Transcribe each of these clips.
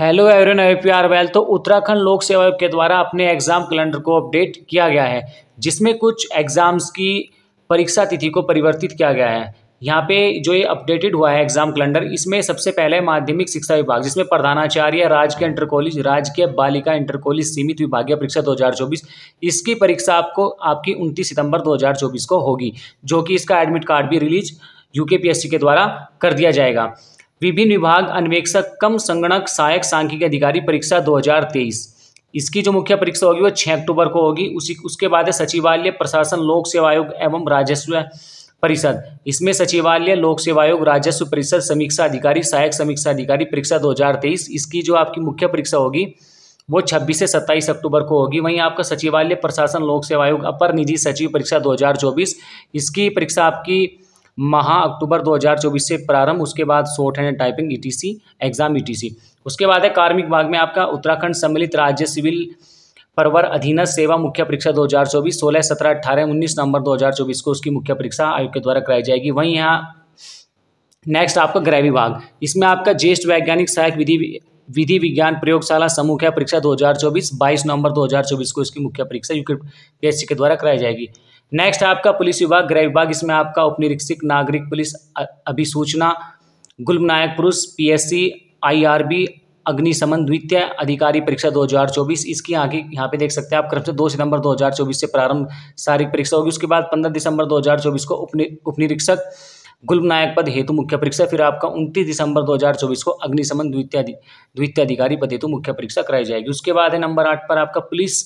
hello everyone I P R well तो उत्तराखंड लोक सेवा आयोग के द्वारा अपने एग्ज़ाम कैलेंडर को अपडेट किया गया है जिसमें कुछ एग्ज़ाम्स की परीक्षा तिथि को परिवर्तित किया गया है यहाँ पे जो ये अपडेटेड हुआ है एग्ज़ाम कैलेंडर इसमें सबसे पहले माध्यमिक शिक्षा विभाग जिसमें प्रधानाचार्य राजकीय इंटर कॉलेज राजकीय बालिका इंटर कॉलेज सीमित विभागीय परीक्षा 2024 इसकी परीक्षा आपको आपकी 29 सितंबर 2024 को होगी जो कि इसका एडमिट कार्ड भी रिलीज यूके के द्वारा कर दिया जाएगा विभिन्न विभाग अन्वेक्षक कम संगणक सहायक सांख्यिक अधिकारी परीक्षा 2023 इसकी जो मुख्य परीक्षा होगी वो 6 अक्टूबर को होगी उसी उसके बाद है सचिवालय प्रशासन लोक सेवा आयोग एवं राजस्व परिषद इसमें सचिवालय लोक सेवा आयोग राजस्व परिषद समीक्षा अधिकारी सहायक समीक्षा अधिकारी परीक्षा 2023 इसकी जो आपकी मुख्य परीक्षा होगी वो 26 से 27 अक्टूबर को होगी वहीं आपका सचिवालय प्रशासन लोक सेवा आयोग अपर निजी सचिव परीक्षा 2024 इसकी परीक्षा आपकी महा अक्टूबर 2024 से प्रारंभ उसके बाद shorthand typing etc exam etc उसके बाद है कार्मिक भाग में आपका उत्तराखंड सम्मिलित राज्य सिविल परवर अधीन सेवा मुख्य परीक्षा 2024 16 17 18 19 नवंबर 2024 को उसकी मुख्य परीक्षा आयोग के द्वारा कराई जाएगी वहीं यहाँ नेक्स्ट आपका गृह विभाग इसमें आपका ज्येष्ठ वैज्ञानिक सहायक विधि विधि विज्ञान प्रयोगशाला समूह परीक्षा 2024 22 नवंबर 2024 को इसकी मुख्य परीक्षा यूके पीएससी के द्वारा कराई जाएगी नेक्स्ट आपका पुलिस विभाग गृह विभाग इसमें आपका उपनिरीक्षक नागरिक पुलिस अभिसूचना गुल्म नायक पुरुष पीएससी आईआरबी अग्निशमन द्वितीय अधिकारी परीक्षा 2024 इसकी आगे यहाँ पे देख सकते हैं आप क्रम से दो सितंबर 2024 से प्रारंभ शारीरिक परीक्षा होगी उसके बाद 15 दिसंबर 2024 को उपनि उपनिरीक्षक गुल्म नायक पद हेतु मुख्य परीक्षा फिर आपका 29 दिसंबर 2024 को अग्निशमन द्वितीय द्वितीय अधिकारी पद हेतु मुख्य परीक्षा कराई जाएगी उसके बाद है नंबर आठ पर आपका पुलिस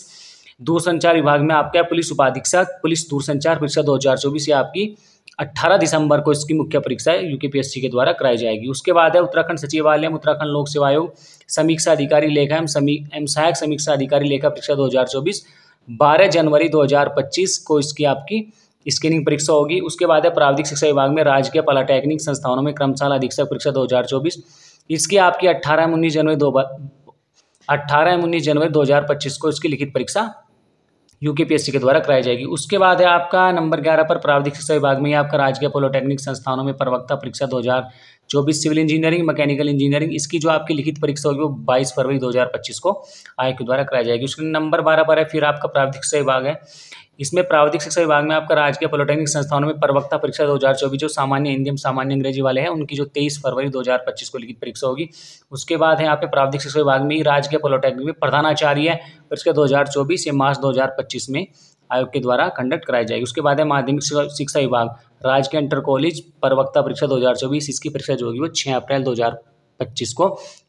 दूरसंचार विभाग में आपका पुलिस उपाधीक्षक पुलिस दूरसंचार परीक्षा दो हज़ार चौबीस या आपकी अट्ठारह दिसंबर को इसकी मुख्य परीक्षा यूकेपीएससी के द्वारा कराई जाएगी उसके बाद है उत्तराखंड सचिवालय में उत्तराखंड लोक सेवा आयोग समीक्षा अधिकारी लेखा एम समी एम सहायक समीक्षा अधिकारी लेखा परीक्षा चौबीस बारह जनवरी पच्चीस को इसकी आपकी स्क्रीनिंग परीक्षा होगी उसके बाद है प्राविधिक शिक्षा विभाग में राजकीय पॉलिटेक्निक संस्थानों में क्रमशाला अधीक्षक परीक्षा 2024 इसकी आपकी अट्ठारह एवं उन्नीस जनवरी दो अट्ठारह एम उन्नीस जनवरी 2025 को इसकी लिखित परीक्षा यूकेपीएससी के द्वारा कराई जाएगी उसके बाद है आपका नंबर ग्यारह पर प्रावधिक शिक्षा विभाग में आपका राजकीय पॉलिटेक्निक संस्थानों में प्रवक्ता परीक्षा दो चौबीस सिविल इंजीनियरिंग मैकेनिकल इंजीनियरिंग इसकी जो आपकी लिखित परीक्षा होगी वो बाईस फरवरी दो हज़ार पच्चीस को आयोग के द्वारा कराई जाएगी उसके नंबर बारह पर है फिर आपका प्रावधिक शिक्षा विभाग है इसमें प्रावधिक शिक्षा विभाग में आपका राजकीय पॉलिटेक्निक संस्थानों में प्रवक्ता परीक्षा 2024 जो सामान्य हिंदी सामान्य अंग्रेजी वाले हैं उनकी जो 23 फरवरी 2025 को लिखित परीक्षा होगी उसके बाद है यहाँ पे प्रावधिक शिक्षा विभाग में ही राजकीय पॉलिटेक्निक में प्रधानाचार्य परीक्षा दो हज़ार चौबीस या मार्च दो में आयोग के द्वारा कंडक्ट कराई जाएगी उसके बाद है माध्यमिक शिक्षा विभाग राज्य के इंटर कॉलेज प्रवक्ता परीक्षा दो इसकी परीक्षा जो होगी वो छः अप्रैल दो पच्चीस को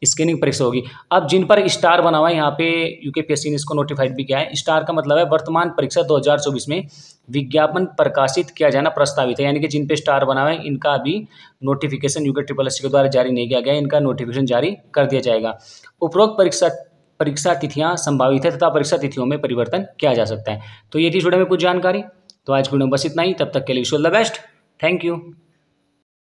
स्क्रीनिंग परीक्षा होगी अब जिन पर स्टार बना हुआ है यहाँ पे यूकेपीएससी ने इसको नोटिफाइड भी किया है स्टार का मतलब है वर्तमान परीक्षा 2024 में विज्ञापन प्रकाशित किया जाना प्रस्तावित है यानी कि जिन पे स्टार बना हुआ है इनका अभी नोटिफिकेशन यूके ट्रिपल एस के द्वारा जारी नहीं किया गया इनका नोटिफिकेशन जारी कर दिया जाएगा उपरोक्त परीक्षा परीक्षा तिथियां संभावित है तथा परीक्षा तिथियों में परिवर्तन किया जा सकता है तो ये थी जुड़े में कुछ जानकारी तो आज वीडियो बस इतना ही तब तक के लिए विश्व द बेस्ट थैंक यू